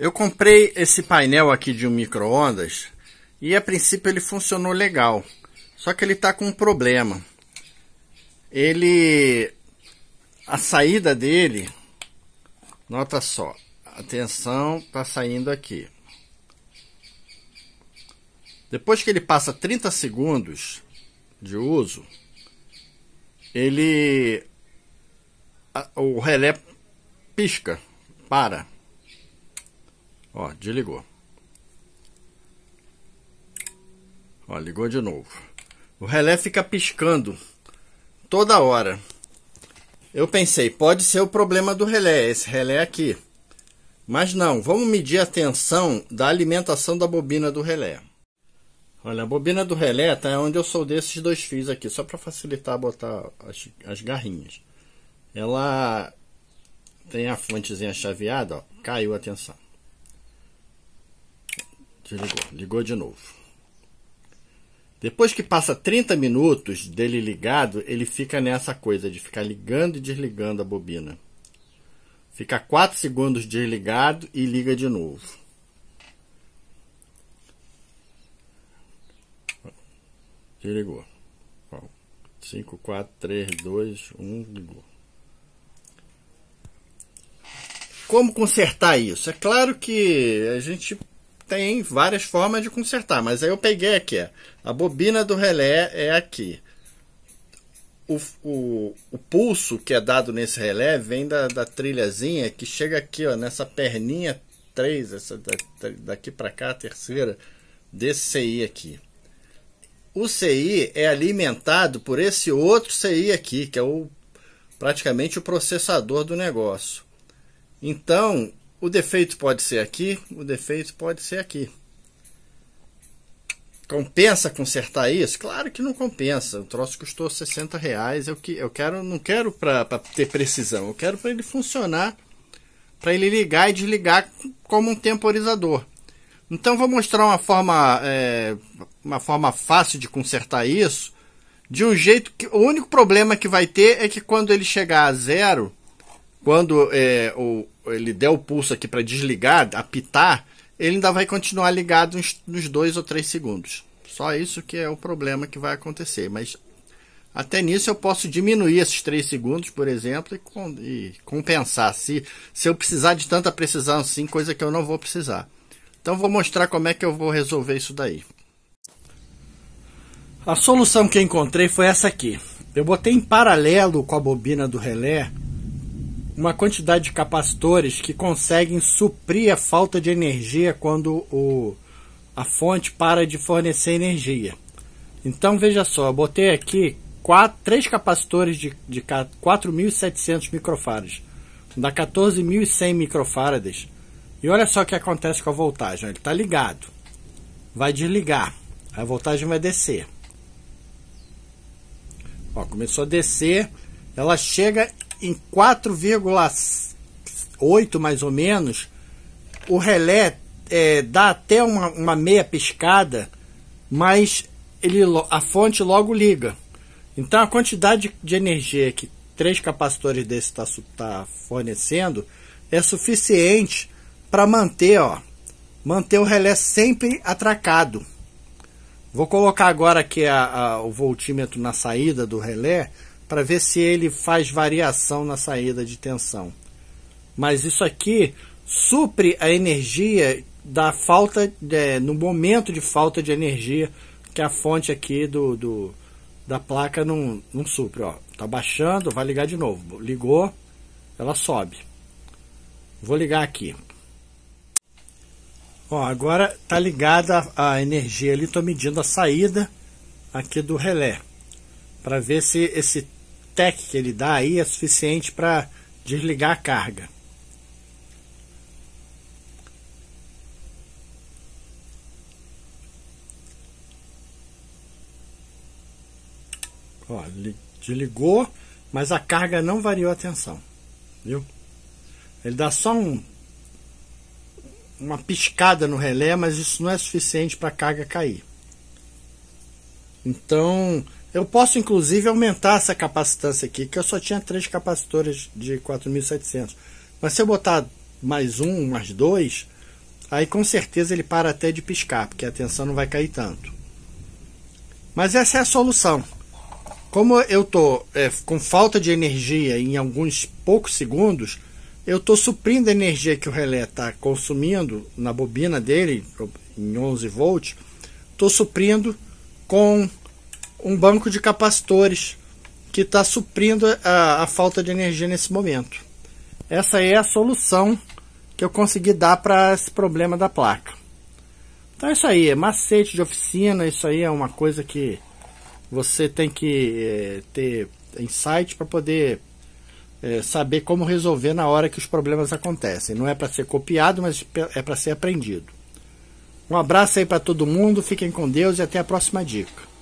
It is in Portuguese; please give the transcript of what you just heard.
Eu comprei esse painel aqui de um micro-ondas e a princípio ele funcionou legal. Só que ele está com um problema. Ele... A saída dele... Nota só. Atenção, está saindo aqui. Depois que ele passa 30 segundos de uso, ele... O relé pisca, para. Ó, desligou. Ó, ligou de novo. O relé fica piscando toda hora. Eu pensei, pode ser o problema do relé, esse relé aqui. Mas não, vamos medir a tensão da alimentação da bobina do relé. Olha, a bobina do relé tá onde eu soldei esses dois fios aqui, só para facilitar botar as, as garrinhas. Ela tem a fontezinha chaveada, ó, caiu a tensão. Desligou, ligou de novo. Depois que passa 30 minutos dele ligado, ele fica nessa coisa de ficar ligando e desligando a bobina. Fica 4 segundos desligado e liga de novo. Desligou. 5, 4, 3, 2, 1, ligou. Como consertar isso? É claro que a gente tem várias formas de consertar, mas aí eu peguei aqui. A bobina do relé é aqui. O, o, o, pulso que é dado nesse relé vem da, da trilhazinha que chega aqui, ó, nessa perninha 3, essa daqui para cá, a terceira, desse CI aqui. O CI é alimentado por esse outro CI aqui, que é o, praticamente o processador do negócio. Então, o defeito pode ser aqui, o defeito pode ser aqui. Compensa consertar isso? Claro que não compensa. O troço custou 60 reais. Eu, que, eu quero, não quero para ter precisão. Eu quero para ele funcionar, para ele ligar e desligar como um temporizador. Então vou mostrar uma forma, é, uma forma fácil de consertar isso. De um jeito que o único problema que vai ter é que quando ele chegar a zero, quando é, o, ele der o pulso aqui para desligar, apitar, ele ainda vai continuar ligado uns, uns dois ou três segundos. Só isso que é o problema que vai acontecer. Mas até nisso eu posso diminuir esses 3 segundos, por exemplo, e, com, e, compensar. Se, se eu precisar de tanta precisão assim, coisa que eu não vou precisar. Então vou mostrar como é que eu vou resolver isso daí. A solução que encontrei foi essa aqui. Eu botei em paralelo com a bobina do relé uma quantidade de capacitores que conseguem suprir a falta de energia quando o, a fonte para de fornecer energia. Então veja só, eu botei aqui quatro, três capacitores de, de 4.700 microfarads, dá 14.100 microfarads. E olha só o que acontece com a voltagem, ele está ligado, vai desligar, a voltagem vai descer. Ó, começou a descer, ela chega em 4,8 mais ou menos, o relé é, dá até uma, uma meia piscada, mas ele, a fonte logo liga. Então a quantidade de energia que três capacitores desse está tá fornecendo é suficiente para manter, ó, manter o relé sempre atracado. Vou colocar agora aqui a, a, o voltímetro na saída do relé para ver se ele faz variação na saída de tensão. Mas isso aqui supre a energia da falta, é, no momento de falta de energia que a fonte aqui do, do da placa não, não supre. Ó. Tá baixando, vai ligar de novo. Ligou, ela sobe. Vou ligar aqui. Ó, agora tá ligada a energia ali, tô medindo a saída aqui do relé para ver se esse tec que ele dá aí é suficiente para desligar a carga. Ó, desligou, mas a carga não variou a tensão, viu? Ele dá só um, uma piscada no relé, mas isso não é suficiente para a carga cair. Então, eu posso inclusive aumentar essa capacitância aqui, que eu só tinha três capacitores de 4700. Mas se eu botar mais um, mais dois, aí com certeza ele para até de piscar, porque a tensão não vai cair tanto. Mas essa é a solução. Como eu estou é, com falta de energia em alguns poucos segundos, eu estou suprindo a energia que o relé está consumindo na bobina dele, em 11 volts, estou suprindo com um banco de capacitores que está suprindo a, a falta de energia nesse momento. Essa é a solução que eu consegui dar para esse problema da placa. Então é isso aí, é macete de oficina, isso aí é uma coisa que você tem que é, ter insight para poder é, saber como resolver na hora que os problemas acontecem. Não é para ser copiado, mas é para ser aprendido. Um abraço aí para todo mundo, fiquem com Deus e até a próxima dica.